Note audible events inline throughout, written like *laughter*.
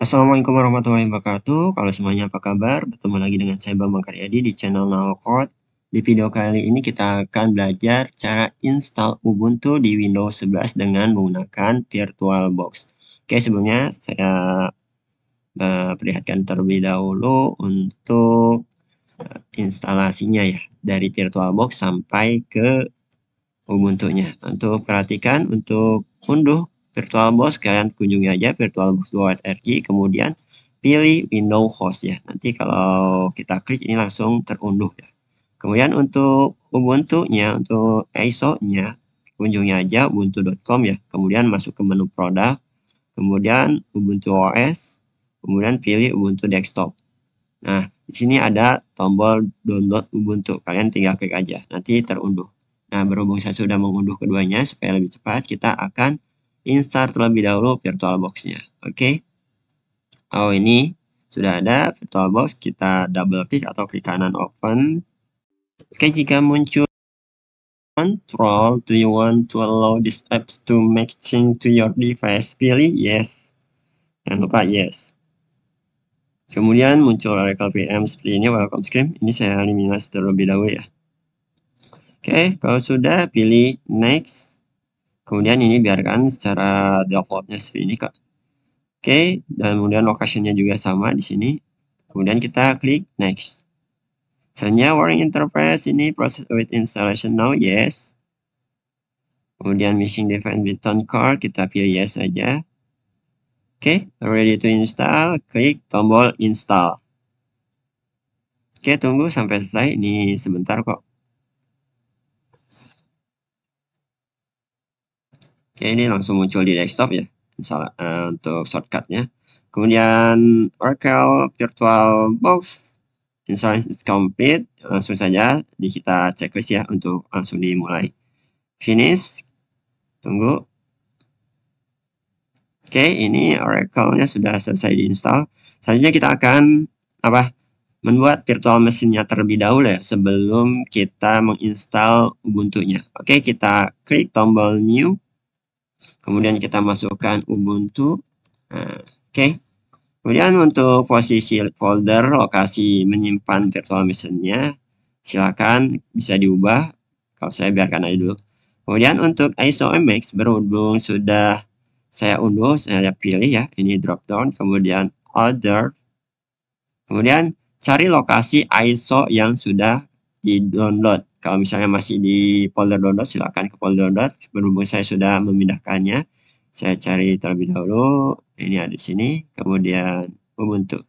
Assalamualaikum warahmatullahi wabarakatuh. Kalau semuanya apa kabar? Bertemu lagi dengan saya Bambang Karyadi di channel Naokot. Di video kali ini kita akan belajar cara install Ubuntu di Windows 11 dengan menggunakan VirtualBox. Oke, sebelumnya saya eh, perlihatkan terlebih dahulu untuk eh, instalasinya ya. Dari VirtualBox sampai ke Ubuntu-nya. Untuk perhatikan untuk unduh VirtualBox kalian kunjungi aja virtualbox.org kemudian pilih window host ya. Nanti kalau kita klik ini langsung terunduh ya. Kemudian untuk Ubuntu-nya, untuk ISO-nya kunjungi aja ubuntu.com ya. Kemudian masuk ke menu produk, kemudian Ubuntu OS, kemudian pilih Ubuntu desktop. Nah, di sini ada tombol download Ubuntu. Kalian tinggal klik aja, nanti terunduh. Nah, berhubung saya sudah mengunduh keduanya supaya lebih cepat, kita akan install terlebih dahulu VirtualBox-nya. Oke. Okay? Oh, ini sudah ada VirtualBox, kita double klik atau klik kanan open. Oke, okay, jika muncul control, do you want to allow this apps to make change to your device? Pilih yes. Jangan lupa yes. Kemudian muncul Oracle PM seperti ini, welcome screen. Ini saya eliminasi terlebih dahulu ya. Oke, okay, kalau sudah pilih next. Kemudian ini biarkan secara defaultnya seperti ini kak. Oke, dan kemudian lokasinya juga sama di sini. Kemudian kita klik next. soalnya warning Interface ini proses with installation now yes. Kemudian missing defense button card kita pilih yes aja. Oke, okay, ready to install, klik tombol install. Oke, okay, tunggu sampai selesai. Ini sebentar kok. Oke, ya, ini langsung muncul di desktop ya. Misalnya uh, eh, untuk shortcutnya. Kemudian Oracle Virtual Box Insurance is complete. Langsung saja di kita checklist ya untuk langsung dimulai. Finish. Tunggu. Oke, ini Oracle-nya sudah selesai diinstal. Selanjutnya kita akan apa? Membuat virtual mesinnya terlebih dahulu ya sebelum kita menginstal Ubuntu-nya. Oke, kita klik tombol new. Kemudian kita masukkan Ubuntu. Nah, Oke. Okay. Kemudian untuk posisi folder, lokasi menyimpan virtual machine-nya silakan bisa diubah. Kalau saya biarkan aja dulu. Kemudian untuk ISO MX berhubung sudah saya unduh, saya pilih ya, ini drop down, kemudian other. Kemudian cari lokasi ISO yang sudah di-download. Kalau misalnya masih di folder download, silakan ke folder download. Berhubung saya sudah memindahkannya, saya cari terlebih dahulu. Ini ada di sini, kemudian Ubuntu.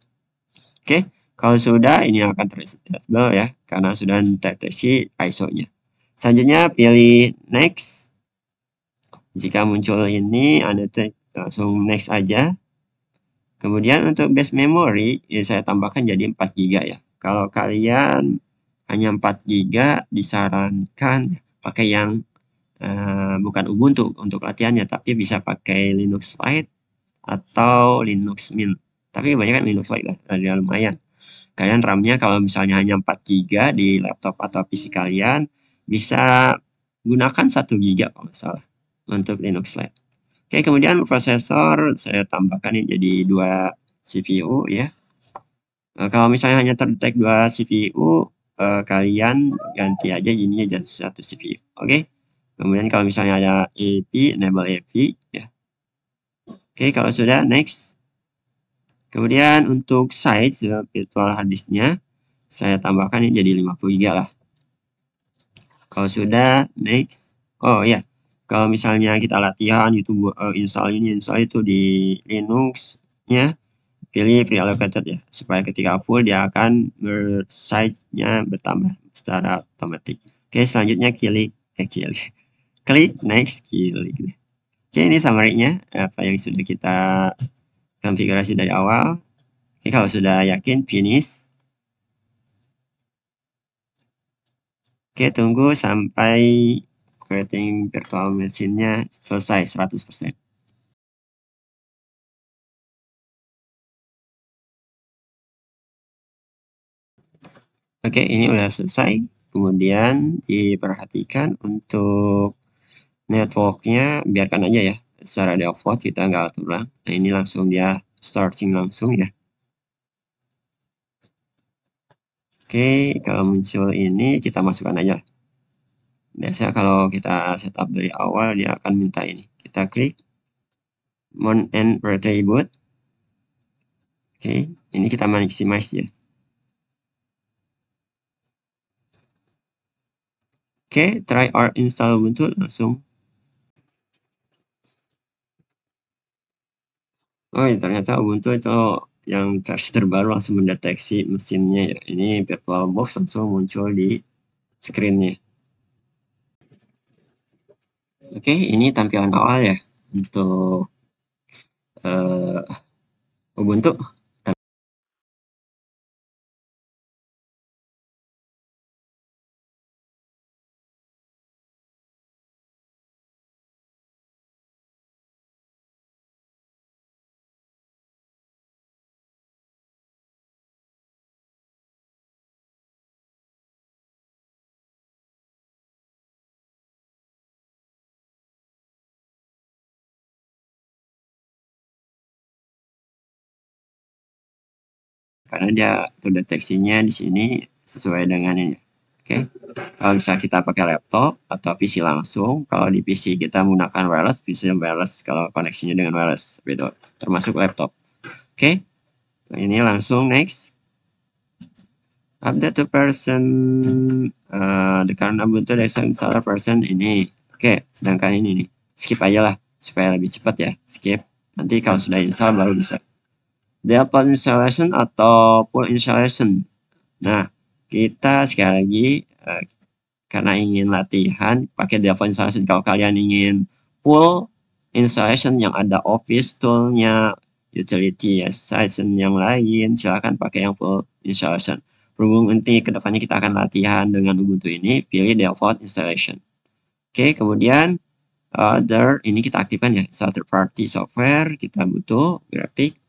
Oke, kalau sudah ini akan tersettable ya, karena sudah terdeteksi ISO-nya. Selanjutnya pilih next. Jika muncul ini, Anda langsung next aja. Kemudian untuk base memory, ya saya tambahkan jadi 4 GB ya. Kalau kalian hanya 4 GB disarankan pakai yang uh, bukan Ubuntu untuk latihannya tapi bisa pakai Linux Lite atau Linux Mint tapi kebanyakan Linux Lite lah udah lumayan kalian RAM-nya kalau misalnya hanya 4 GB di laptop atau PC kalian bisa gunakan 1 GB kalau nggak salah untuk Linux Lite Oke, kemudian prosesor saya tambahkan ini jadi dua CPU ya. Nah, kalau misalnya hanya terdetek dua CPU, uh, kalian ganti aja jadinya just satu CPU. Oke. Okay? Kemudian kalau misalnya ada EP, enable EP ya. Oke, okay, kalau sudah next. Kemudian untuk size uh, virtual harddisknya saya tambahkan ini jadi 50 GB lah. Kalau sudah next. Oh ya. Yeah. Kalau misalnya kita latihan YouTube uh, install ini install itu di Linux ya pilih free allocated ya supaya ketika full dia akan size-nya bertambah secara otomatis. Oke, selanjutnya klik eh klik. *laughs* Klik next klik. Oke, ini summary-nya apa yang sudah kita konfigurasi dari awal. Oke, kalau sudah yakin finish. Oke, tunggu sampai creating virtual machine-nya selesai 100%. Oke, ini udah selesai. Kemudian diperhatikan untuk networknya, biarkan aja ya. Secara default kita nggak atur lah. Nah, ini langsung dia starting langsung ya. Oke, kalau muncul ini kita masukkan aja. Biasa kalau kita setup dari awal, dia akan minta ini. Kita klik Mount and Retribute. Oke, ini kita maximize ya. Oke, okay, try or install Ubuntu langsung. Oh ya, ternyata Ubuntu itu yang versi terbaru langsung mendeteksi mesinnya ya. Ini VirtualBox langsung muncul di screennya. Oke, okay, ini tampilan awal ya untuk uh, Ubuntu. karena dia terdeteksinya di sini sesuai dengan ini. Oke, okay. kalau bisa kita pakai laptop atau PC langsung, kalau di PC kita menggunakan wireless, bisa wireless kalau koneksinya dengan wireless, beda, gitu. termasuk laptop. Oke, okay. Nah, ini langsung next. Update to person, uh, the current Ubuntu version installer person ini. Oke, okay. sedangkan ini nih, skip aja lah supaya lebih cepat ya, skip. Nanti kalau sudah install baru bisa depot installation atau pool installation. Nah, kita sekali lagi eh, karena ingin latihan pakai depot installation. Kalau kalian ingin pool installation yang ada office toolnya, utility installation yang lain, silakan pakai yang full installation. Berhubung nanti kedepannya kita akan latihan dengan Ubuntu ini, pilih default installation. Oke, kemudian other eh, ini kita aktifkan ya, Third party software, kita butuh graphic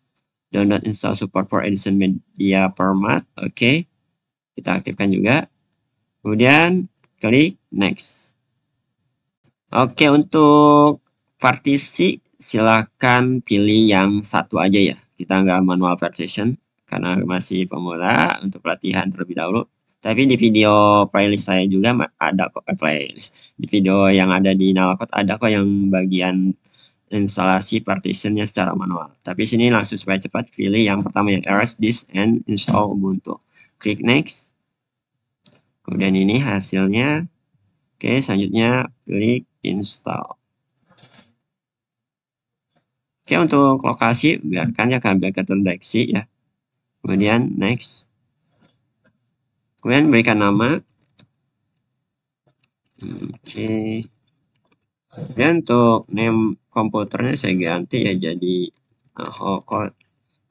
download install support for Edison Media Format. Oke, okay. kita aktifkan juga. Kemudian klik next. Oke, okay, untuk partisi silahkan pilih yang satu aja ya. Kita nggak manual partition karena masih pemula untuk pelatihan terlebih dahulu. Tapi di video playlist saya juga ada kok eh, playlist. Di video yang ada di Nalakot ada kok yang bagian instalasi partitionnya secara manual. Tapi sini langsung supaya cepat pilih yang pertama yang errors disk and install Ubuntu. Klik next. Kemudian ini hasilnya. Oke, selanjutnya klik install. Oke, untuk lokasi biarkan ya kami biar terdeteksi ya. Kemudian next. Kemudian berikan nama. Hmm, oke. Dan untuk name komputernya saya ganti ya jadi uh, Hokot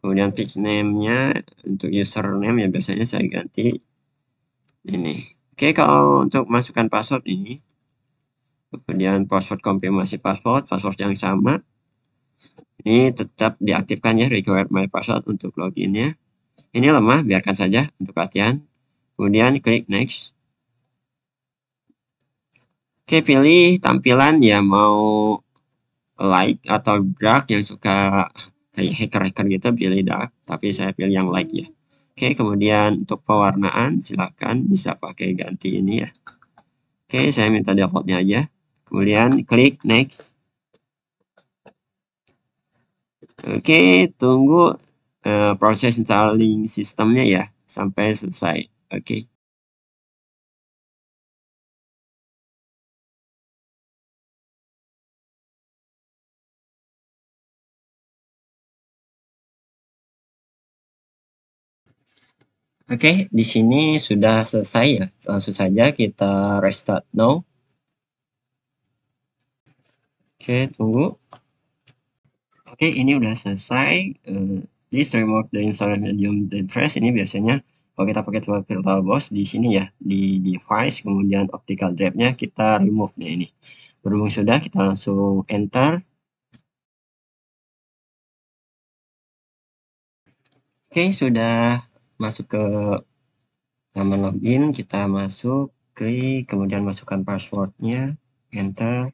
kemudian fix name-nya untuk username ya biasanya saya ganti ini oke kalau untuk masukkan password ini kemudian password konfirmasi password password yang sama ini tetap diaktifkan ya require my password untuk loginnya ini lemah biarkan saja untuk latihan kemudian klik next Oke, pilih tampilan ya mau like atau dark yang suka kayak hacker-hacker gitu pilih dark, tapi saya pilih yang like ya. Oke, kemudian untuk pewarnaan silakan bisa pakai ganti ini ya. Oke, saya minta defaultnya aja. Kemudian klik next. Oke, tunggu uh, proses installing sistemnya ya sampai selesai. Oke. Oke, di sini sudah selesai ya. Langsung saja kita restart now. Oke, tunggu. Oke, ini udah selesai. Uh, eh, this remote the installer medium depress ini biasanya kalau kita pakai tool virtual box di sini ya di device kemudian optical drive nya kita remove nya ini berhubung sudah kita langsung enter oke sudah masuk ke nama login, kita masuk, klik, kemudian masukkan passwordnya, enter.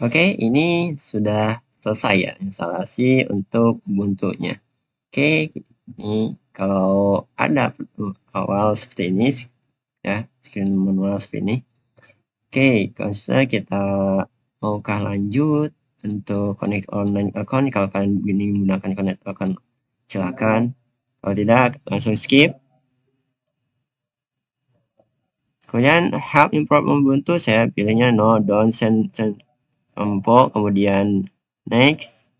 Oke, ini sudah selesai ya instalasi untuk Ubuntu-nya. Oke, ini kalau ada awal seperti ini, ya screen manual seperti ini. Oke, okay, kita maukah lanjut untuk connect online account kalau kalian ingin menggunakan connect account silakan. Kalau oh, tidak, langsung skip. Kemudian help import Ubuntu, saya pilihnya no, don't, send, send, empok, kemudian next.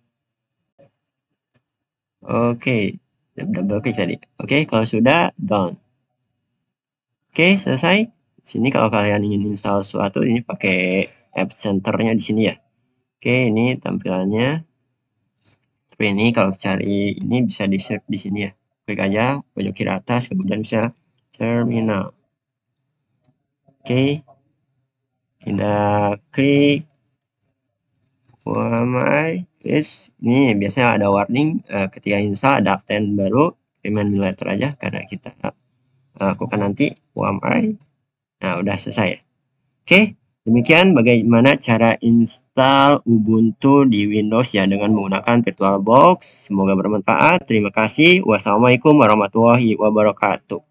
Oke, okay. double klik tadi. Oke, okay, kalau sudah, done. Oke, okay, selesai. Sini kalau kalian ingin install sesuatu, ini pakai app centernya di sini ya. Oke, ini tampilannya. Seperti ini, kalau cari ini bisa di-search di sini ya klik aja pojok kiri atas kemudian bisa terminal oke kita klik Wamai is ini biasanya ada warning eh, ketika install ada update baru remind letter aja karena kita lakukan nanti Wamai nah udah selesai oke okay. Demikian bagaimana cara install Ubuntu di Windows ya dengan menggunakan VirtualBox. Semoga bermanfaat. Terima kasih. Wassalamualaikum warahmatullahi wabarakatuh.